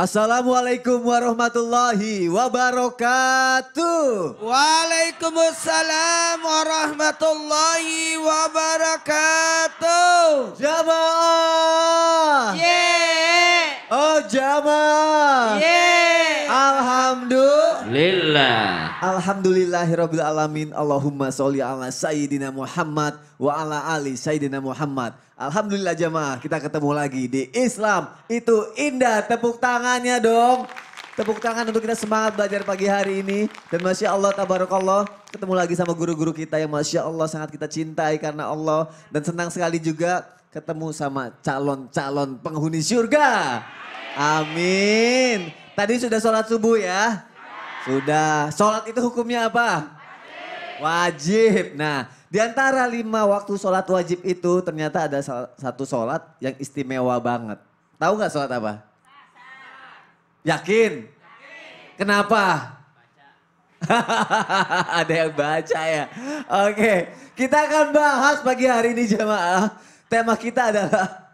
Assalamualaikum warahmatullahi wabarakatuh. Waalaikumsalam warahmatullahi wabarakatuh. Jamaah. Yeah. Oh jamaah. Yeah. Alhamdulillah. Alhamdulillah, Alhamdulillahirabbil alamin. Allahumma sholli ala sayyidina Muhammad wa ala ali sayyidina Muhammad. Alhamdulillah jemaah, kita ketemu lagi di Islam itu indah. Tepuk tangannya dong. Tepuk tangan untuk kita semangat belajar pagi hari ini. Dan Masya Allah, Tabarakallah, ketemu lagi sama guru-guru kita yang Masya Allah sangat kita cintai karena Allah. Dan senang sekali juga ketemu sama calon-calon penghuni surga. Amin. Tadi sudah sholat subuh ya. Sudah. Sholat itu hukumnya apa? Wajib. Nah, di antara lima waktu sholat wajib itu ternyata ada satu sholat yang istimewa banget. Tahu nggak sholat apa? Yakin. Kenapa? ada yang baca ya. Oke, kita akan bahas pagi hari ini jemaah. Tema kita adalah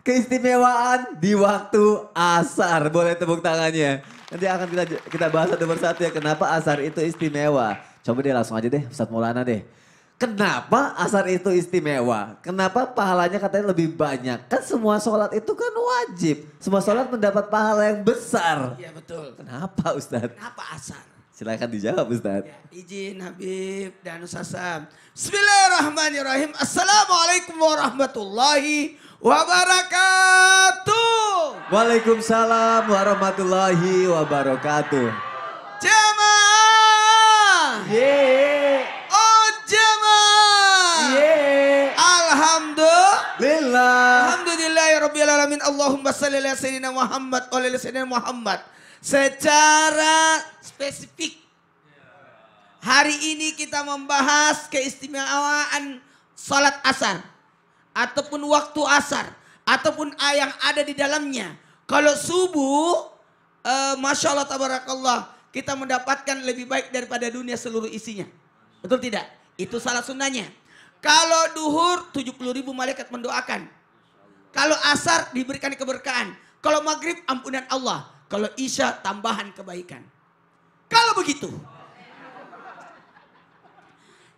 keistimewaan di waktu asar. Boleh tepuk tangannya. Nanti akan kita kita bahas satu persatu ya kenapa asar itu istimewa. Coba deh langsung aja deh Ustadz Maulana deh. Kenapa asar itu istimewa? Kenapa pahalanya katanya lebih banyak? Kan semua sholat itu kan wajib. Semua sholat mendapat pahala yang besar. Iya betul. Kenapa Ustadz? Kenapa asar? Silahkan dijawab Ustadz. Ya, izin Habib dan Ustaz Sam. Bismillahirrahmanirrahim. Assalamualaikum warahmatullahi wabarakatuh. Waalaikumsalam warahmatullahi wabarakatuh. Jemaah. Yeah. Oh jemaah. Yeah. Alhamdulillah. Alhamdulillah ya Rabbi Alamin. Allahumma salli ala Sayyidina Muhammad. Wa ala Sayyidina Muhammad. Secara spesifik. Hari ini kita membahas keistimewaan sholat asar ataupun waktu asar ataupun yang ada di dalamnya. Kalau subuh, e, masya Allah tabarakallah kita mendapatkan lebih baik daripada dunia seluruh isinya. Betul tidak? Itu salah sunnahnya. Kalau duhur 70 ribu malaikat mendoakan. Kalau asar diberikan keberkahan. Kalau maghrib ampunan Allah. Kalau isya tambahan kebaikan. Kalau begitu.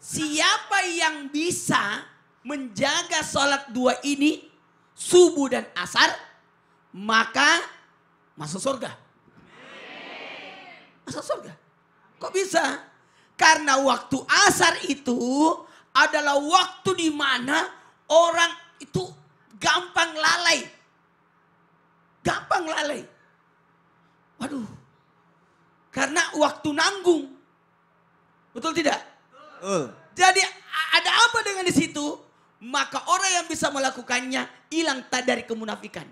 Siapa yang bisa menjaga sholat dua ini subuh dan asar maka masuk surga. Masuk surga. Kok bisa? Karena waktu asar itu adalah waktu di mana orang itu gampang lalai. Gampang lalai. Waduh. Karena waktu nanggung. Betul tidak? Uh. Jadi ada apa dengan di situ? Maka orang yang bisa melakukannya hilang tak dari kemunafikan.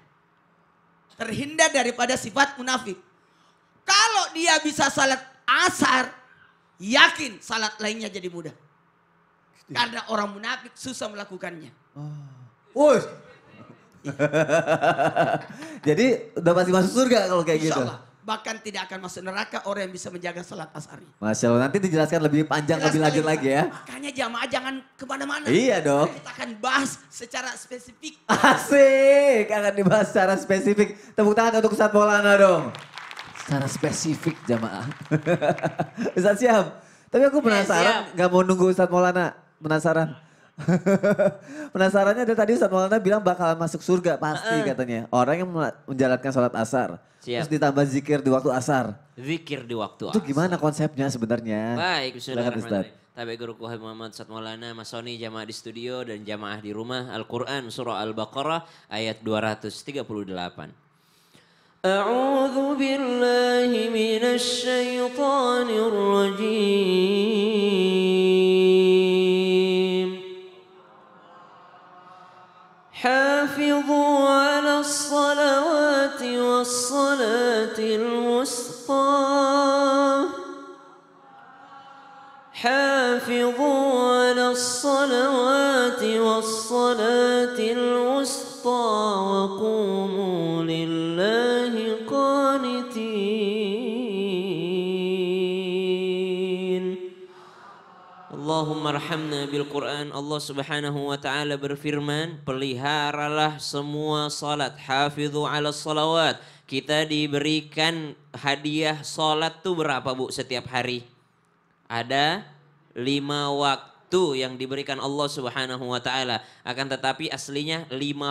Terhindar daripada sifat munafik. Kalau dia bisa salat asar, yakin salat lainnya jadi mudah. Karena orang munafik susah melakukannya. Oh. Jadi udah pasti masuk surga kalau kayak Insya gitu. Allah bahkan tidak akan masuk neraka orang yang bisa menjaga salat asar. Masya Allah, nanti dijelaskan lebih panjang, Jelas lebih lanjut lagi ya. Makanya jamaah jangan kemana-mana. Iya dong. Kita akan bahas secara spesifik. Asik, akan dibahas secara spesifik. Tepuk tangan untuk Ustaz Maulana dong. Secara spesifik jamaah. Ustaz siap. Tapi aku iya, penasaran, ya, gak mau nunggu Ustaz Maulana. Penasaran. Penasarannya ada tadi Ustaz Maulana bilang bakal masuk surga pasti uh -uh. katanya. Orang yang menjalankan sholat asar. Siap. Terus ditambah zikir di waktu asar. Zikir di waktu asar. Itu gimana konsepnya sebenarnya? Baik, Ustaz. Tapi Guru Muhammad Ustaz Maulana, Mas Sony, jamaah di studio dan jamaah di rumah. Al-Quran Surah Al-Baqarah ayat 238. A'udhu billahi من الصلوات والصلاة المسلمة Allahumma rahamna bil Quran Allah subhanahu wa ta'ala berfirman peliharalah semua salat hafidhu ala salawat kita diberikan hadiah salat tuh berapa bu setiap hari ada lima waktu waktu yang diberikan Allah Subhanahu wa taala. Akan tetapi aslinya 50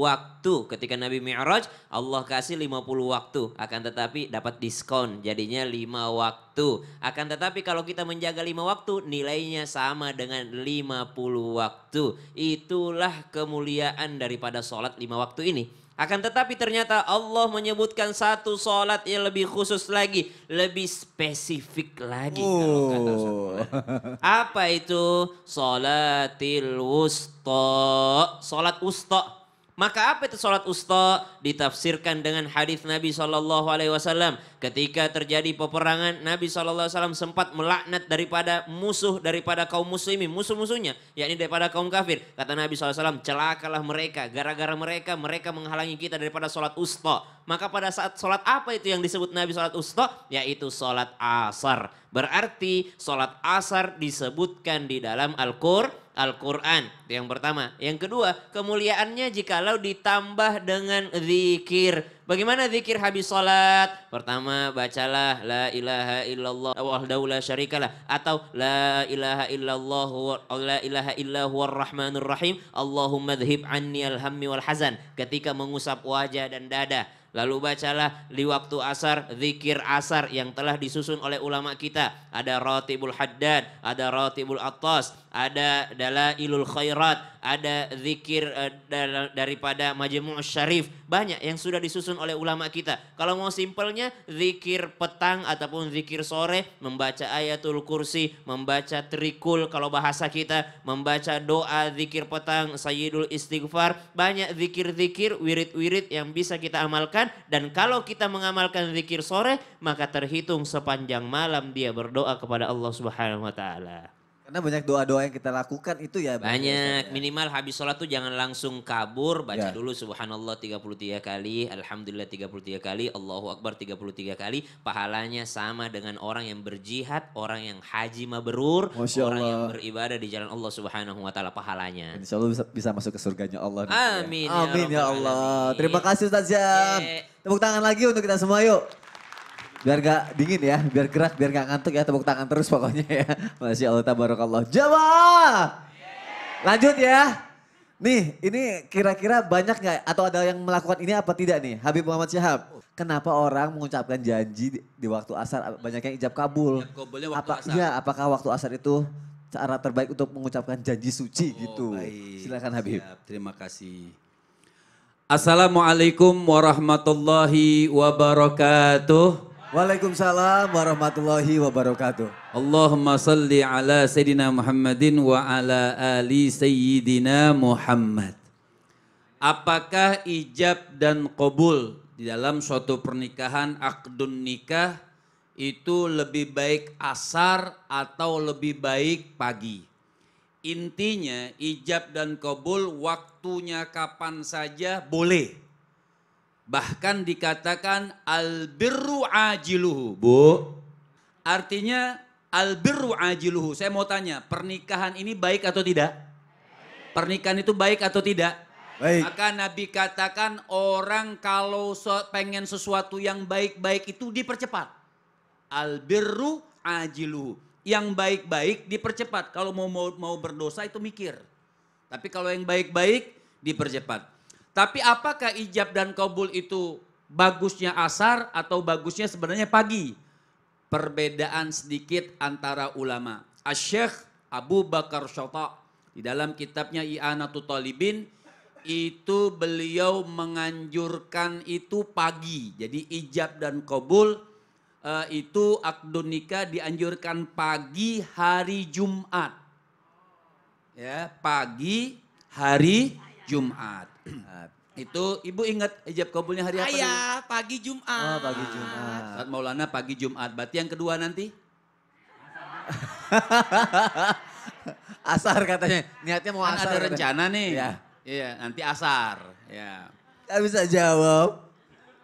waktu. Ketika Nabi Mi'raj Allah kasih 50 waktu. Akan tetapi dapat diskon jadinya 5 waktu. Akan tetapi kalau kita menjaga 5 waktu nilainya sama dengan 50 waktu. Itulah kemuliaan daripada sholat 5 waktu ini. Akan tetapi ternyata Allah menyebutkan satu sholat yang lebih khusus lagi, lebih spesifik lagi. Oh. Kalau kata oh. Apa itu? Sholatil wusta. Sholat wusta. Maka apa itu sholat usta? Ditafsirkan dengan hadis Nabi Shallallahu Alaihi Wasallam. Ketika terjadi peperangan, Nabi Shallallahu Alaihi Wasallam sempat melaknat daripada musuh daripada kaum muslimin, musuh-musuhnya, yakni daripada kaum kafir. Kata Nabi Shallallahu Alaihi Wasallam, celakalah mereka, gara-gara mereka, mereka menghalangi kita daripada sholat usta. Maka pada saat sholat apa itu yang disebut Nabi sholat usta? Yaitu sholat asar. Berarti sholat asar disebutkan di dalam Al-Qur'an Al-Quran. Itu yang pertama. Yang kedua, kemuliaannya jikalau ditambah dengan zikir. Bagaimana zikir habis sholat? Pertama, bacalah la ilaha illallah wahdahu la syarikalah. Atau la ilaha illallah wa la ilaha illahu rahmanur rahim. Allahumma dhib anni alhammi wal hazan. Ketika mengusap wajah dan dada. Lalu bacalah di waktu asar, zikir asar yang telah disusun oleh ulama kita. Ada Ratibul Haddad, ada Ratibul Attas, ada dalam ilul khairat, ada zikir eh, daripada majmu' syarif. Banyak yang sudah disusun oleh ulama kita. Kalau mau simpelnya zikir petang ataupun zikir sore, membaca ayatul kursi, membaca trikul kalau bahasa kita, membaca doa zikir petang, sayyidul istighfar, banyak zikir-zikir, wirid-wirid yang bisa kita amalkan dan kalau kita mengamalkan zikir sore, maka terhitung sepanjang malam dia berdoa kepada Allah Subhanahu wa taala. Karena banyak doa-doa yang kita lakukan itu ya. Banyak. Ya. Minimal habis sholat tuh jangan langsung kabur. Baca ya. dulu subhanallah 33 kali. Alhamdulillah 33 kali. Allahu Akbar 33 kali. Pahalanya sama dengan orang yang berjihad. Orang yang haji mabrur. Masya orang yang beribadah di jalan Allah subhanahu wa ta'ala pahalanya. Insya Allah bisa, bisa masuk ke surganya Allah. Ya. Amin. Ya. Amin ya, ya Allah. Terima kasih Ustaz Jam. Tepuk tangan lagi untuk kita semua yuk. Biar gak dingin ya, biar gerak, biar gak ngantuk ya, tepuk tangan terus pokoknya ya. Masya Allah, tabarakallah. jawab Lanjut ya. Nih, ini kira-kira banyak gak atau ada yang melakukan ini apa tidak nih? Habib Muhammad Syahab. Kenapa orang mengucapkan janji di, di waktu asar banyak yang ijab kabul? Ijab waktu apa, asar. Iya, apakah waktu asar itu cara terbaik untuk mengucapkan janji suci oh, gitu? Baik. Silakan Habib. Siap, terima kasih. Assalamualaikum warahmatullahi wabarakatuh. Waalaikumsalam warahmatullahi wabarakatuh. Allahumma salli ala Sayyidina Muhammadin wa ala ali Sayyidina Muhammad. Apakah ijab dan kobul di dalam suatu pernikahan akdun nikah itu lebih baik asar atau lebih baik pagi? Intinya ijab dan kobul waktunya kapan saja boleh Bahkan dikatakan albirru ajiluhu. Bu, artinya albirru ajiluhu. Saya mau tanya, pernikahan ini baik atau tidak? Pernikahan itu baik atau tidak? Baik. Maka Nabi katakan orang kalau pengen sesuatu yang baik-baik itu dipercepat. Albirru ajiluhu Yang baik-baik dipercepat. Kalau mau, mau mau berdosa itu mikir. Tapi kalau yang baik-baik dipercepat. Tapi apakah ijab dan kabul itu bagusnya asar atau bagusnya sebenarnya pagi? Perbedaan sedikit antara ulama. Asyikh Abu Bakar Syata di dalam kitabnya I'anatul Talibin itu beliau menganjurkan itu pagi. Jadi ijab dan kabul uh, itu akdun nikah dianjurkan pagi hari Jumat. Ya, pagi hari Jumat. Nah, itu ibu ingat ijab kabulnya hari apa? Ayah, pagi Jumat. Oh, pagi Jumat. Ah. Saat Maulana pagi Jumat. Berarti yang kedua nanti? asar katanya. Niatnya mau kan asar. Ada rencana nih. Ya. Iya, nanti asar. Ya. Gak bisa jawab.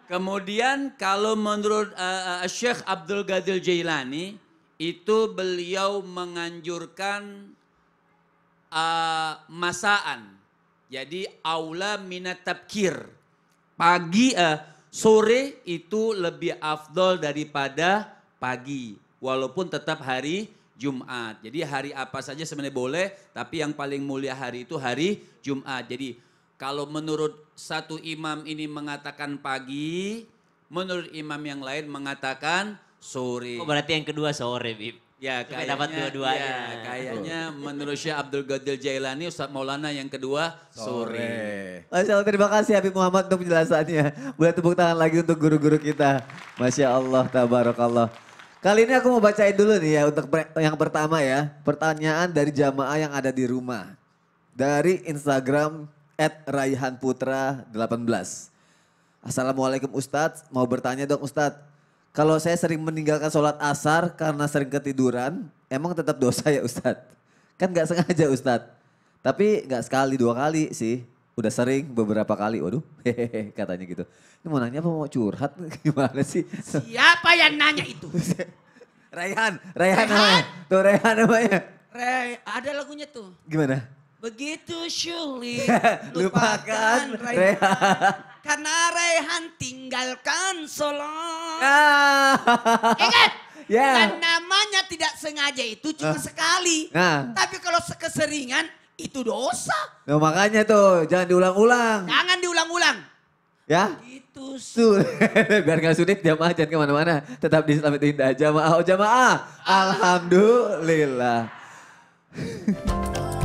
Kemudian kalau menurut eh, eh, Syekh Abdul Ghadir Jailani itu beliau menganjurkan eh, masaan jadi aula minat tabkir. Pagi eh, sore itu lebih afdol daripada pagi. Walaupun tetap hari Jumat. Jadi hari apa saja sebenarnya boleh, tapi yang paling mulia hari itu hari Jumat. Jadi kalau menurut satu imam ini mengatakan pagi, menurut imam yang lain mengatakan sore. Oh, berarti yang kedua sore, Bib. Ya, iya, kayaknya, dapat dua-duanya. Ya, kayaknya menurut Syekh Abdul Ghadir Jailani, Ustadz Maulana yang kedua, sore. Masya Allah, terima kasih Habib Muhammad untuk penjelasannya. Boleh tepuk tangan lagi untuk guru-guru kita. Masya Allah, tabarakallah. Kali ini aku mau bacain dulu nih ya untuk yang pertama ya. Pertanyaan dari jamaah yang ada di rumah. Dari Instagram at Raihan Putra 18. Assalamualaikum Ustadz, mau bertanya dong Ustadz kalau saya sering meninggalkan sholat asar karena sering ketiduran, emang tetap dosa ya Ustadz? Kan nggak sengaja Ustadz. Tapi nggak sekali dua kali sih. Udah sering beberapa kali. Waduh, hehehe, katanya gitu. Ini mau nanya apa mau curhat gimana sih? Siapa yang nanya itu? Rayhan, Rayhan Rayhan. namanya. Tuh Rayhan namanya. Ray, ada lagunya tuh. Gimana? Begitu sulit lupakan, lupakan Rayhan. Rayhan Karena Raihan tinggalkan Solo. Ah. Ingat. Yeah. Dan namanya tidak sengaja itu cuma uh. sekali. Nah. Tapi kalau keseringan itu dosa. Nah, makanya tuh jangan diulang-ulang. Jangan diulang-ulang. Ya? Itu sulit, Biar gak sulit jamaah jangan kemana-mana. Tetap di Selamat Indah. Jamaah, oh jamaah. Ah. Alhamdulillah.